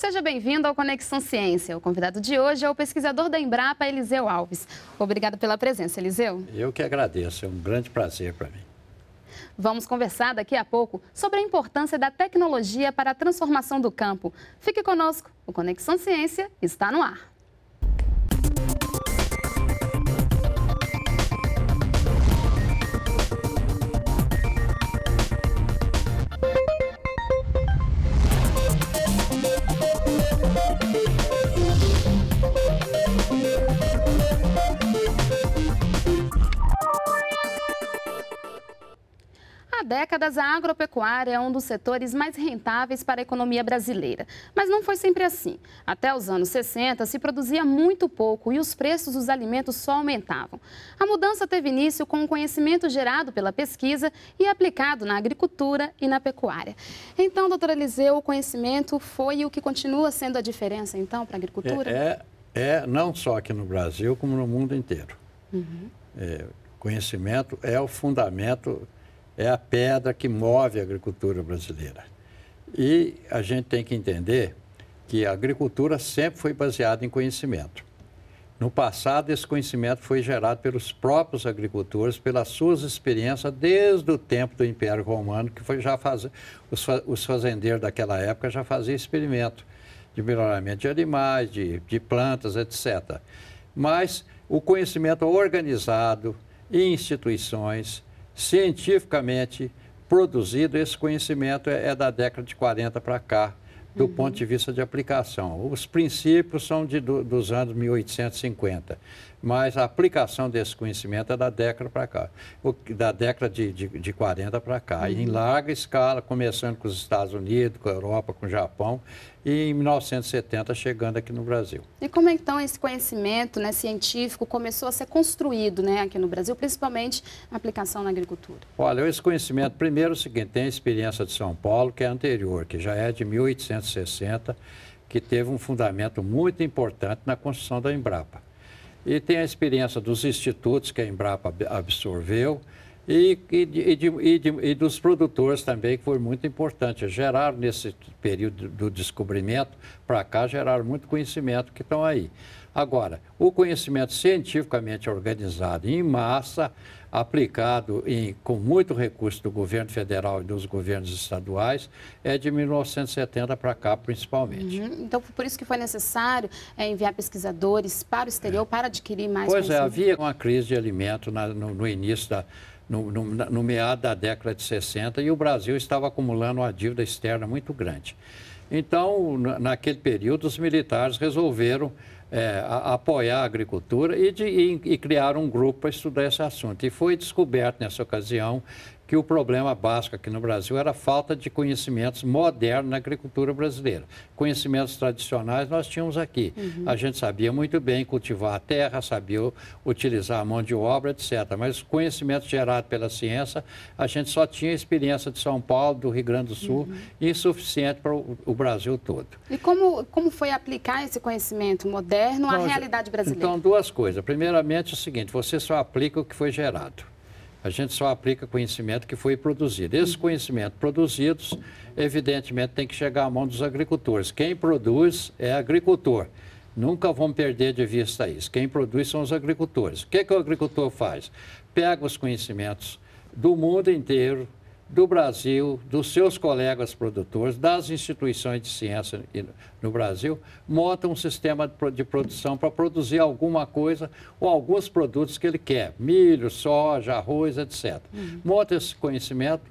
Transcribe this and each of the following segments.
Seja bem-vindo ao Conexão Ciência. O convidado de hoje é o pesquisador da Embrapa, Eliseu Alves. Obrigado pela presença, Eliseu. Eu que agradeço, é um grande prazer para mim. Vamos conversar daqui a pouco sobre a importância da tecnologia para a transformação do campo. Fique conosco, o Conexão Ciência está no ar. décadas, a agropecuária é um dos setores mais rentáveis para a economia brasileira. Mas não foi sempre assim. Até os anos 60, se produzia muito pouco e os preços dos alimentos só aumentavam. A mudança teve início com o conhecimento gerado pela pesquisa e aplicado na agricultura e na pecuária. Então, doutora Eliseu, o conhecimento foi o que continua sendo a diferença, então, para a agricultura? É, é, é não só aqui no Brasil, como no mundo inteiro. Uhum. É, conhecimento é o fundamento é a pedra que move a agricultura brasileira. E a gente tem que entender que a agricultura sempre foi baseada em conhecimento. No passado, esse conhecimento foi gerado pelos próprios agricultores, pelas suas experiências desde o tempo do Império Romano, que foi já os fazendeiros daquela época já faziam experimento de melhoramento de animais, de, de plantas, etc. Mas o conhecimento organizado em instituições, cientificamente produzido, esse conhecimento é, é da década de 40 para cá, do uhum. ponto de vista de aplicação. Os princípios são de, do, dos anos 1850 mas a aplicação desse conhecimento é da década para cá, da década de, de, de 40 para cá, uhum. em larga escala, começando com os Estados Unidos, com a Europa, com o Japão, e em 1970 chegando aqui no Brasil. E como é então esse conhecimento né, científico começou a ser construído né, aqui no Brasil, principalmente na aplicação na agricultura? Olha, esse conhecimento, primeiro é o seguinte, tem a experiência de São Paulo, que é anterior, que já é de 1860, que teve um fundamento muito importante na construção da Embrapa e tem a experiência dos institutos que a Embrapa absorveu e, e, e, de, de, e, dos produtores também, que foi muito importante. Geraram, nesse período do descobrimento para cá, geraram muito conhecimento que estão aí. Agora, o conhecimento cientificamente organizado em massa, aplicado em, com muito recurso do governo federal e dos governos estaduais, é de 1970 para cá, principalmente. Uhum. Então, por isso que foi necessário é, enviar pesquisadores para o exterior é. para adquirir mais Pois é, havia uma crise de alimento na, no, no início da, no, no, no, meado da década de 60 e o Brasil estava acumulando uma dívida externa muito grande. Então, naquele período, os militares resolveram é, a, apoiar a agricultura e, de, e, e criar um grupo para estudar esse assunto. E foi descoberto nessa ocasião que o problema básico aqui no Brasil era a falta de conhecimentos modernos na agricultura brasileira. Conhecimentos tradicionais nós tínhamos aqui. Uhum. A gente sabia muito bem cultivar a terra, sabia utilizar a mão de obra, etc. Mas conhecimento gerado pela ciência, a gente só tinha experiência de São Paulo, do Rio Grande do Sul, uhum. insuficiente para o, Brasil todo. E como, como foi aplicar esse conhecimento moderno à então, realidade brasileira? Então, duas coisas. Primeiramente, é o seguinte: você só aplica o que foi gerado. A gente só aplica conhecimento que foi produzido. Esse uhum. conhecimento produzidos, evidentemente, tem que chegar à mão dos agricultores. Quem produz é agricultor. Nunca vamos perder de vista isso. Quem produz são os agricultores. O que, é que o agricultor faz? Pega os conhecimentos do mundo inteiro, do Brasil, dos seus colegas produtores, das instituições de ciência no Brasil, monta um sistema de produção para produzir alguma coisa ou alguns produtos que ele quer, milho, soja, arroz, etc. Uhum. Monta esse conhecimento,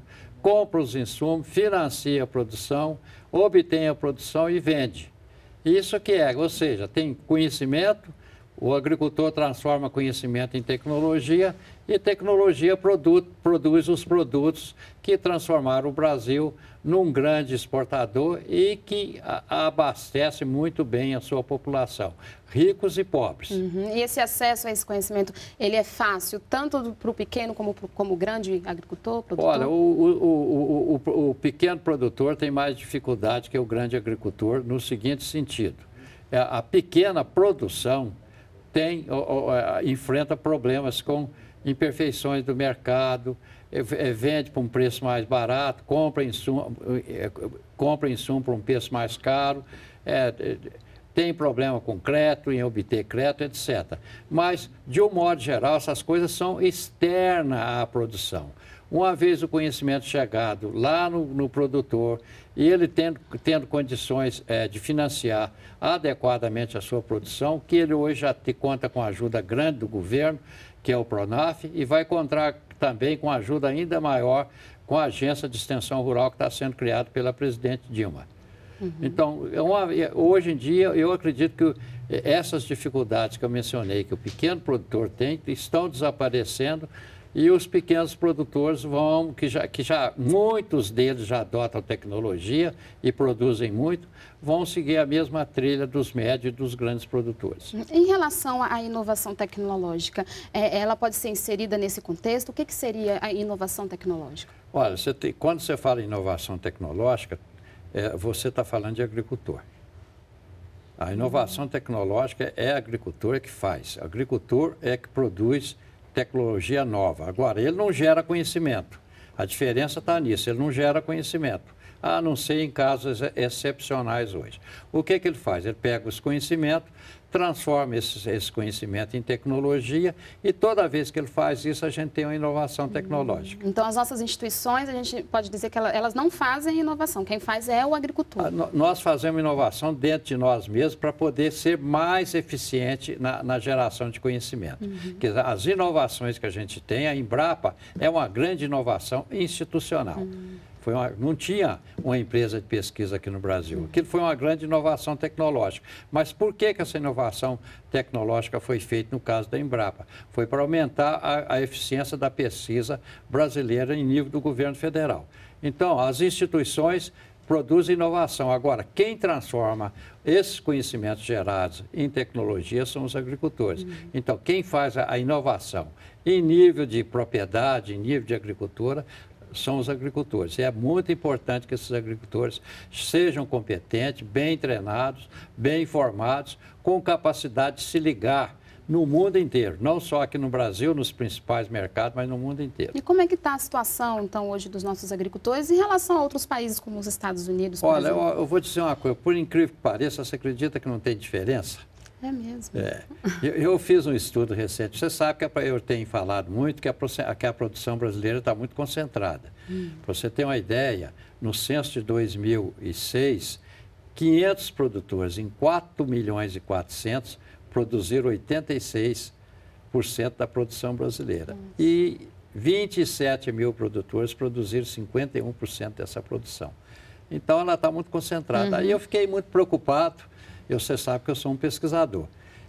compra os insumos, financia a produção, obtém a produção e vende. Isso que é, ou seja, tem conhecimento, o agricultor transforma conhecimento em tecnologia e tecnologia produz os produtos que transformaram o Brasil num grande exportador e que abastece muito bem a sua população, ricos e pobres. Uhum. E esse acesso a esse conhecimento, ele é fácil, tanto para o pequeno como o grande agricultor, produtor? Olha, o, o, o, o pequeno produtor tem mais dificuldade que o grande agricultor no seguinte sentido. É, a pequena produção tem, ou, ou, enfrenta problemas com imperfeições do mercado, é, é, vende para um preço mais barato, compra insumo, é, compra insumo para um preço mais caro, é, tem problema com crédito, em obter crédito, etc. Mas, de um modo geral, essas coisas são externas à produção. Uma vez o conhecimento chegado lá no, no produtor e ele tendo, tendo condições é, de financiar adequadamente a sua produção, que ele hoje já te conta com a ajuda grande do governo, que é o PRONAF, e vai contar também com ajuda ainda maior com a Agência de Extensão Rural que está sendo criada pela presidente Dilma. Uhum. Então, é uma, é, hoje em dia, eu acredito que é, essas dificuldades que eu mencionei, que o pequeno produtor tem, estão desaparecendo e os pequenos produtores vão, que já, que já muitos deles já adotam tecnologia e produzem muito, vão seguir a mesma trilha dos médios e dos grandes produtores. Em relação à inovação tecnológica, é, ela pode ser inserida nesse contexto? O que, que seria a inovação tecnológica? Olha, você tem, quando você fala em inovação tecnológica, é, você está falando de agricultor. A inovação tecnológica é a agricultura que faz, O agricultor é que produz tecnologia nova. Agora, ele não gera conhecimento. A diferença está nisso, ele não gera conhecimento, a não ser em casos excepcionais hoje. O que, que ele faz? Ele pega os conhecimentos, transforma esse, esse, conhecimento em tecnologia e toda vez que ele faz isso, a gente tem uma inovação hum. tecnológica. Então, as nossas instituições, a gente pode dizer que elas não fazem inovação, quem faz é o agricultor. nós fazemos inovação dentro de nós mesmos para poder ser mais eficiente na, na geração de conhecimento. Uhum. Que as inovações que a gente tem, a Embrapa é uma grande inovação institucional. Uhum. Foi uma, não tinha uma empresa de pesquisa aqui no Brasil. Aquilo foi uma grande inovação tecnológica. Mas por que, que essa inovação tecnológica foi feita no caso da Embrapa? Foi para aumentar a, a eficiência da pesquisa brasileira em nível do governo federal. Então, as instituições produzem inovação. Agora, quem transforma esses conhecimentos gerados em tecnologia são os agricultores. Uhum. Então, quem faz a inovação em nível de propriedade, em nível de agricultura, são os agricultores. E é muito importante que esses agricultores sejam competentes, bem treinados, bem informados, com capacidade de se ligar no mundo inteiro, não só aqui no Brasil, nos principais mercados, mas no mundo inteiro. E como é que está a situação, então, hoje dos nossos agricultores em relação a outros países como os Estados Unidos? Olha, eu, eu, vou dizer uma coisa, por incrível que pareça, você acredita que não tem diferença? É mesmo. É. Eu, eu, fiz um estudo recente. Você sabe que eu tenho falado muito que a, que a produção brasileira está muito concentrada. Hum. Para você ter uma ideia, no censo de 2006, 500 produtores em 4 milhões e 400 produziram 86% da produção brasileira. E 27 mil produtores produziram 51% dessa produção. Então, ela está muito concentrada. Aí uhum. eu fiquei muito preocupado e você sabe que eu sou um pesquisador.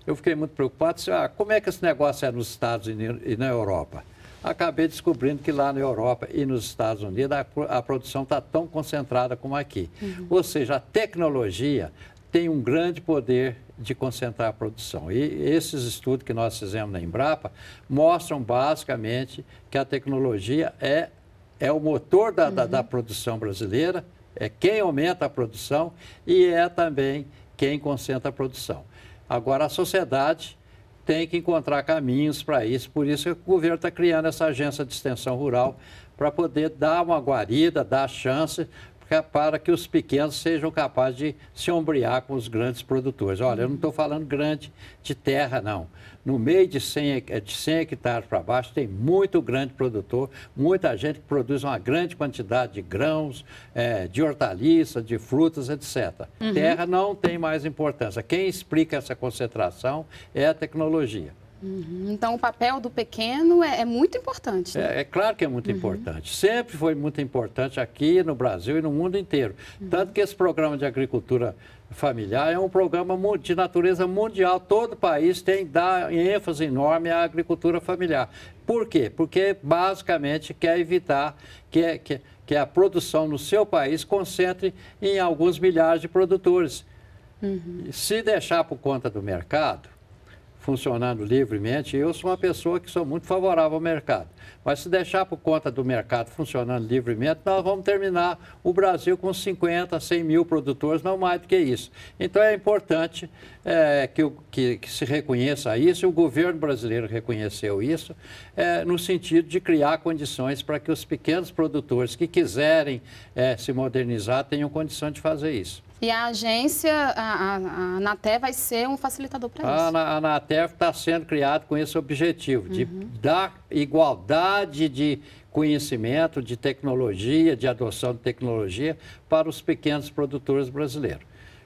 Eu fiquei muito preocupado, disse, ah, como é que esse negócio é nos Estados Unidos e na Europa? Acabei descobrindo que lá na Europa e nos Estados Unidos a, a produção está tão concentrada como aqui. Uhum. Ou seja, a tecnologia tem um grande poder de concentrar a produção. E esses estudos que nós fizemos na Embrapa mostram basicamente que a tecnologia é, é o motor da, uhum. da, da uhum. produção brasileira, é quem aumenta a produção e é também quem concentra a produção. Agora, a sociedade tem que encontrar caminhos para isso, por isso que o governo está criando essa agência de extensão rural para poder dar uma guarida, dar chance para que os pequenos sejam capazes de se ombrear com os grandes produtores. Olha, eu não estou falando grande de terra, não. No meio de 100, eh, de 100 hectares para baixo, tem muito grande produtor, muita gente que produz uma grande quantidade de grãos, é, de hortaliças, de frutas, etc. Uhum. Terra não tem mais importância. Quem explica essa concentração é a tecnologia. Uhum. Então, o papel do pequeno é, é muito importante. Né? É, é, claro que é muito uhum. importante. Sempre foi muito importante aqui no Brasil e no mundo inteiro. Uhum. Tanto que esse programa de agricultura familiar é um programa de natureza mundial. Todo país tem dado ênfase enorme à agricultura familiar. Por quê? Porque basicamente quer evitar que, que, que a produção no seu país concentre em alguns milhares de produtores. Uhum. Se deixar por conta do mercado, funcionando livremente. Eu sou uma pessoa que sou muito favorável ao mercado. Mas se deixar por conta do mercado funcionando livremente, nós vamos terminar o Brasil com 50, 100 mil produtores, não mais do que isso. Então é importante é, que, que, que, se reconheça isso, e o governo brasileiro reconheceu isso, é, no sentido de criar condições para que os pequenos produtores que quiserem é, se modernizar tenham condição de fazer isso. E a agência, a, a, Anaté, vai ser um facilitador para isso. A Anaté está sendo criada com esse objetivo, de uhum. dar igualdade de conhecimento, de tecnologia, de adoção de tecnologia para os pequenos produtores brasileiros.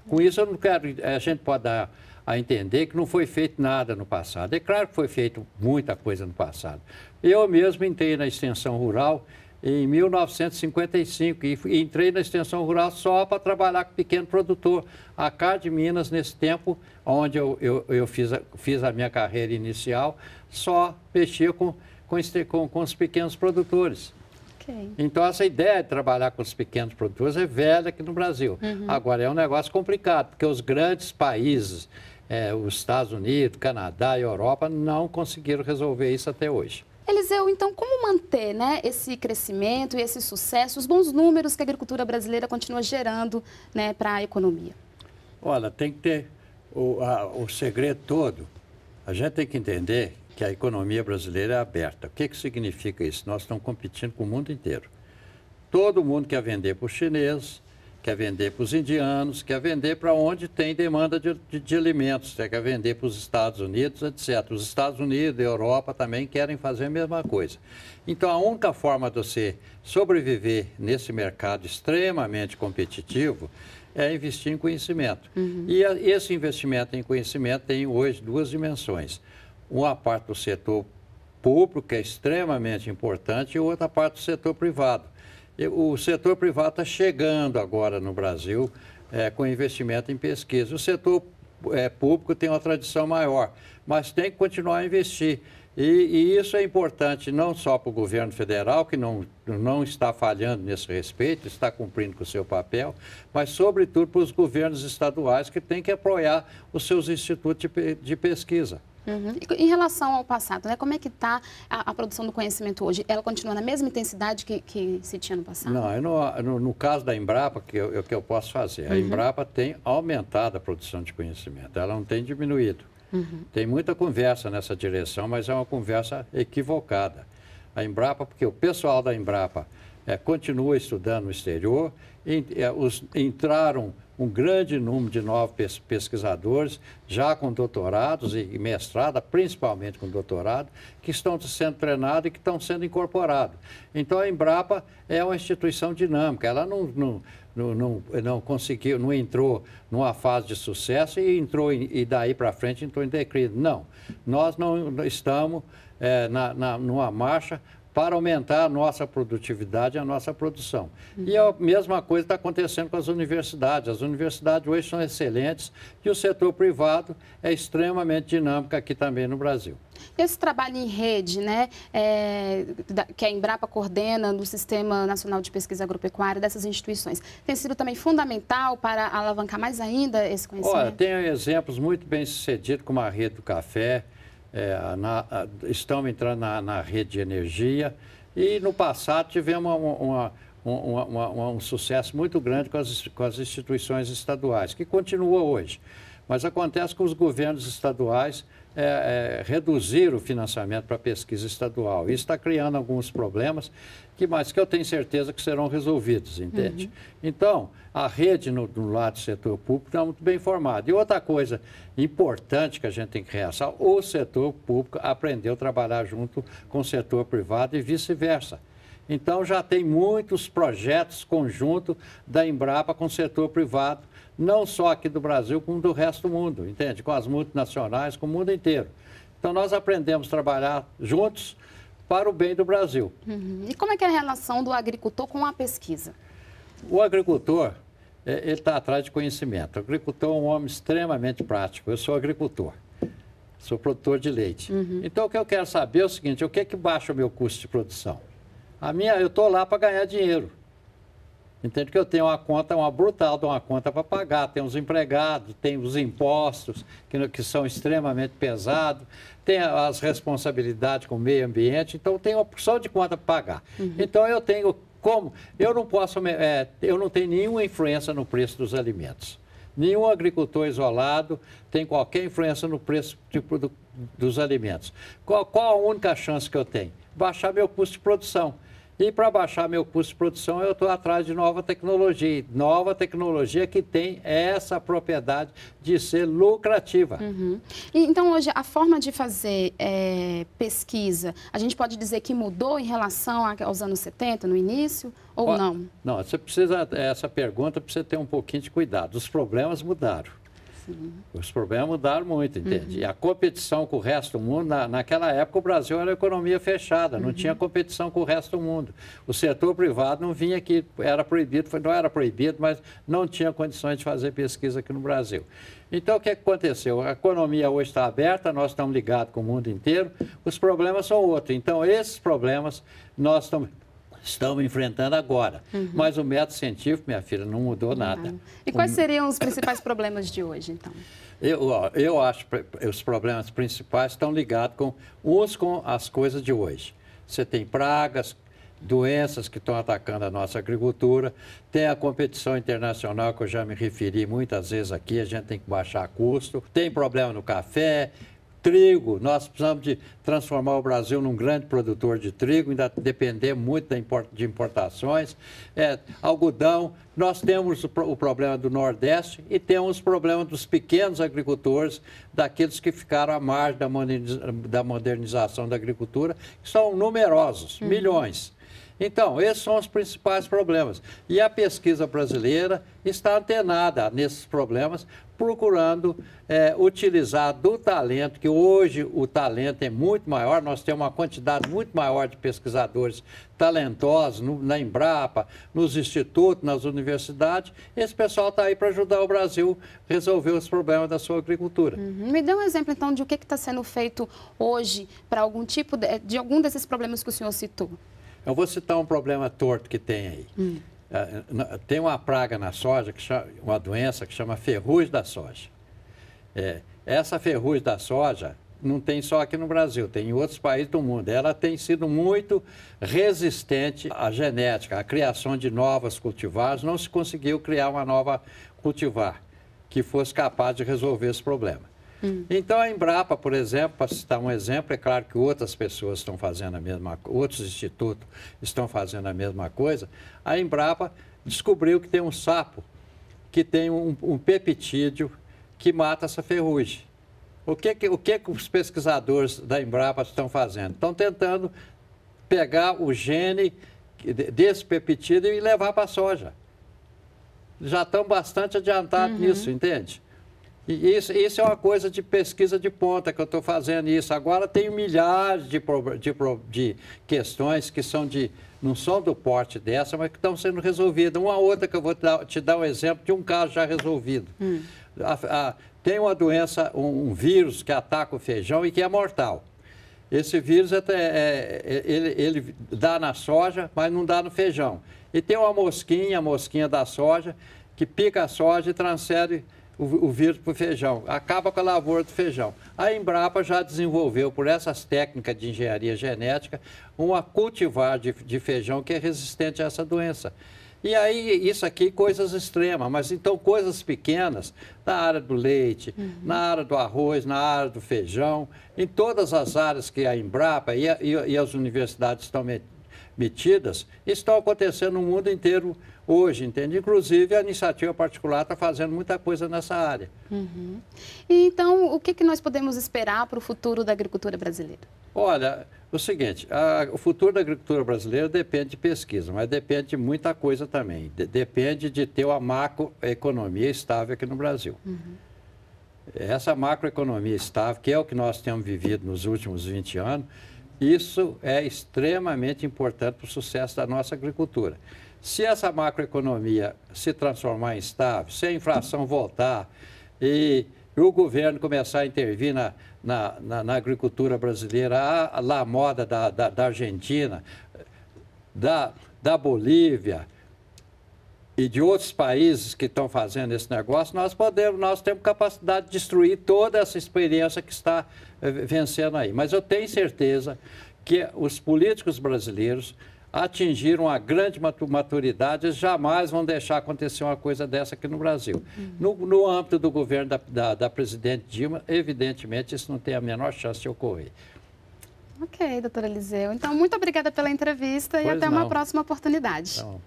Com isso, eu não quero, a gente pode dar a entender que não foi feito nada no passado. É claro que foi feito muita coisa no passado. Eu mesmo entrei na extensão rural em 1955 e entrei na extensão rural só para trabalhar com pequeno produtor. A de Minas, nesse tempo, onde eu, eu, eu fiz, a, fiz a minha carreira inicial, só mexia com, com, com, com os pequenos produtores. Okay. Então, essa ideia de trabalhar com os pequenos produtores é velha aqui no Brasil. Uhum. Agora, é um negócio complicado, porque os grandes países, é, os Estados Unidos, Canadá e Europa, não conseguiram resolver isso até hoje. Eliseu, então, como manter né, esse crescimento e esse sucesso, os bons números que a agricultura brasileira continua gerando né, para a economia? Olha, tem que ter o, a, o segredo todo. A gente tem que entender que a economia brasileira é aberta. O que, que significa isso? Nós estamos competindo com o mundo inteiro. Todo mundo quer vender para o chinês, quer vender para os indianos, quer vender para onde tem demanda de, de, de alimentos, né? quer vender para os Estados Unidos, etc. Os Estados Unidos e Europa também querem fazer a mesma coisa. Então, a única forma de você sobreviver nesse mercado extremamente competitivo é investir em conhecimento. Uhum. E a, esse investimento em conhecimento tem hoje duas dimensões. Uma parte do setor público, que é extremamente importante, e outra parte do setor privado. O setor privado está chegando agora no Brasil é, com investimento em pesquisa. O setor é, público tem uma tradição maior, mas tem que continuar a investir. E, e isso é importante não só para o governo federal, que não, não está falhando nesse respeito, está cumprindo com o seu papel, mas, sobretudo, para os governos estaduais, que têm que apoiar os seus institutos de, de pesquisa. Uhum. Em relação ao passado, né, como é que está a, a, produção do conhecimento hoje? Ela continua na mesma intensidade que, que se tinha no passado? Não, no, no, no caso da Embrapa, que eu, que eu posso fazer, a uhum. Embrapa tem aumentado a produção de conhecimento, ela não tem diminuído. Uhum. Tem muita conversa nessa direção, mas é uma conversa equivocada. A Embrapa, porque o pessoal da Embrapa é, continua estudando no exterior, e, é, eh, os, entraram um grande número de novos pesquisadores, já com doutorados e mestrado, principalmente com doutorado, que estão sendo treinados e que estão sendo incorporados. Então, a Embrapa é uma instituição dinâmica, ela não, não, não, não, não conseguiu, não entrou numa fase de sucesso e entrou em, e daí para frente entrou em declínio. Não, nós não estamos é, na, na, numa marcha para aumentar a nossa produtividade, e a nossa produção. E é a mesma coisa está acontecendo com as universidades. As universidades hoje são excelentes e o setor privado é extremamente dinâmico aqui também no Brasil. Esse trabalho em rede, né, é, que a Embrapa coordena no Sistema Nacional de Pesquisa Agropecuária dessas instituições, tem sido também fundamental para alavancar mais ainda esse conhecimento? Olha, tem exemplos muito bem sucedidos, como a rede do café, é, na, estão entrando na, na, rede de energia e no passado tivemos uma, uma, uma, um sucesso muito grande com as, com as instituições estaduais, que continua hoje. Mas acontece que os governos estaduais é, é, reduzir o financiamento para pesquisa estadual. Isso está criando alguns problemas que mais que eu tenho certeza que serão resolvidos, entende? Uhum. Então, a rede no, lado do setor público está muito bem formada. E outra coisa importante que a gente tem que realçar, o setor público aprendeu a trabalhar junto com o setor privado e vice-versa. Então, já tem muitos projetos conjuntos da Embrapa com o setor privado não só aqui do Brasil, como do resto do mundo, entende? Com as multinacionais, com o mundo inteiro. Então, nós aprendemos a trabalhar juntos para o bem do Brasil. Uhum. E como é que é a relação do agricultor com a pesquisa? O agricultor, é, ele está atrás de conhecimento. O agricultor é um homem extremamente prático. Eu sou agricultor, sou produtor de leite. Uhum. Então, o que eu quero saber é o seguinte, o que é que baixa o meu custo de produção? A minha, eu estou lá para ganhar dinheiro. Entende que eu tenho uma conta, é uma brutal uma conta para pagar, tem os empregados, tem os impostos, que, que são extremamente pesados, tem as responsabilidades com o meio ambiente, então tem uma porção de conta para pagar. Uhum. Então eu tenho como? Eu não posso, é, eu não tenho nenhuma influência no preço dos alimentos. Nenhum agricultor isolado tem qualquer influência no preço tipo, do, dos alimentos. Qual, qual a única chance que eu tenho? Baixar meu custo de produção. E para baixar meu custo de produção, eu estou atrás de nova tecnologia. Nova tecnologia que tem essa propriedade de ser lucrativa. Uhum. E, então, hoje, a forma de fazer é, pesquisa, a gente pode dizer que mudou em relação aos anos 70, no início, ou Ó, não? Não, você precisa, essa pergunta precisa ter um pouquinho de cuidado. Os problemas mudaram. Né? Os problemas mudaram muito, entende? Uhum. E a competição com o resto do mundo, na, naquela época o Brasil era economia fechada, não uhum. tinha competição com o resto do mundo. O setor privado não vinha aqui, era proibido, não era proibido, mas não tinha condições de fazer pesquisa aqui no Brasil. Então, o é que aconteceu? A economia hoje está aberta, nós estamos ligados com o mundo inteiro, os problemas são outros. Então, esses problemas nós estamos estamos enfrentando agora. Uhum. Mas o método científico, minha filha, não mudou nada. E quais seriam os principais problemas de hoje, então? Eu, eu acho que os problemas principais estão ligados com os com as coisas de hoje. Você tem pragas, doenças que estão atacando a nossa agricultura, tem a competição internacional que eu já me referi muitas vezes aqui, a gente tem que baixar custo, tem problema no café, trigo, nós precisamos de transformar o Brasil num grande produtor de trigo, ainda depender muito de importações, é, algodão. Nós temos o problema do Nordeste e temos o problema dos pequenos agricultores, daqueles que ficaram à margem da modernização da agricultura, que são numerosos, uhum. milhões. Então, esses são os principais problemas. E a pesquisa brasileira está antenada nesses problemas procurando é, utilizar do talento, que hoje o talento é muito maior, nós temos uma quantidade muito maior de pesquisadores talentosos no, na Embrapa, nos institutos, nas universidades. Esse pessoal está aí para ajudar o Brasil a resolver os problemas da sua agricultura. Uhum. Me dê um exemplo, então, de o que está sendo feito hoje para algum tipo de, de, algum desses problemas que o senhor citou. Eu vou citar um problema torto que tem aí. Hum. É, tem uma praga na soja, que chama, uma doença que chama ferrugem da soja. É, essa ferrugem da soja não tem só aqui no Brasil, tem em outros países do mundo. Ela tem sido muito resistente à genética, à criação de novas cultivares. Não se conseguiu criar uma nova cultivar que fosse capaz de resolver esse problema. Hum. Então a Embrapa, por exemplo, para citar um exemplo, é claro que outras pessoas estão fazendo a mesma coisa, outros institutos estão fazendo a mesma coisa. A Embrapa descobriu que tem um sapo que tem um, um peptídeo que mata essa ferrugem. O que, que, o que, que os pesquisadores da Embrapa estão fazendo? Estão tentando pegar o gene desse peptídeo e levar para a soja. Já estão bastante adiantados uhum. nisso, entende? E isso, isso é uma coisa de pesquisa de ponta que eu estou fazendo isso. Agora tem milhares de, de, de questões que são de não são do porte dessa, mas que estão sendo resolvidas. Uma outra que eu vou te dar, um exemplo de um caso já resolvido. Hum. A, a, tem uma doença, um, um, vírus que ataca o feijão e que é mortal. Esse vírus até, é, é, ele, ele dá na soja, mas não dá no feijão. E tem uma mosquinha, a mosquinha da soja, que pica a soja e transfere o, o vírus para o feijão, acaba com a lavoura do feijão. A Embrapa já desenvolveu, por essas técnicas de engenharia genética, uma cultivar de, de feijão que é resistente a essa doença. E aí, isso aqui, coisas extremas, mas então coisas pequenas, na área do leite, uhum. na área do arroz, na área do feijão, em todas as áreas que a Embrapa e, a, e, e as universidades estão metidas, estão acontecendo no mundo inteiro hoje, entende? Inclusive, a iniciativa particular está fazendo muita coisa nessa área. Uhum. então, o que, que nós podemos esperar para o futuro da agricultura brasileira? Olha, o seguinte, a, o futuro da agricultura brasileira depende de pesquisa, mas depende de muita coisa também. De, depende de ter uma macroeconomia estável aqui no Brasil. Uhum. Essa macroeconomia estável, que é o que nós temos vivido nos últimos 20 anos, isso é extremamente importante para o sucesso da nossa agricultura. Se essa macroeconomia se transformar em estável, se a inflação voltar e o governo começar a intervir na, na, na, na agricultura brasileira, a, lá a moda da, da, da Argentina, da, da Bolívia, e de outros países que estão fazendo esse negócio, nós podemos, nós temos capacidade de destruir toda essa experiência que está eh, vencendo aí. Mas eu tenho certeza que os políticos brasileiros atingiram a grande maturidade, jamais vão deixar acontecer uma coisa dessa aqui no Brasil. Uhum. No, no âmbito do governo da, da, da presidente Dilma, evidentemente, isso não tem a menor chance de ocorrer. Ok, doutora Eliseu. Então, muito obrigada pela entrevista pois e até não. uma próxima oportunidade. Então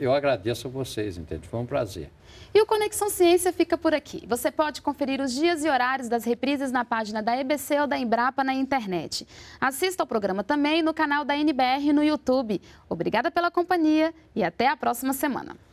eu agradeço a vocês, entende? Foi um prazer. E o Conexão Ciência fica por aqui. Você pode conferir os dias e horários das reprises na página da EBC ou da Embrapa na internet. Assista ao programa também no canal da NBR no YouTube. Obrigada pela companhia e até a próxima semana.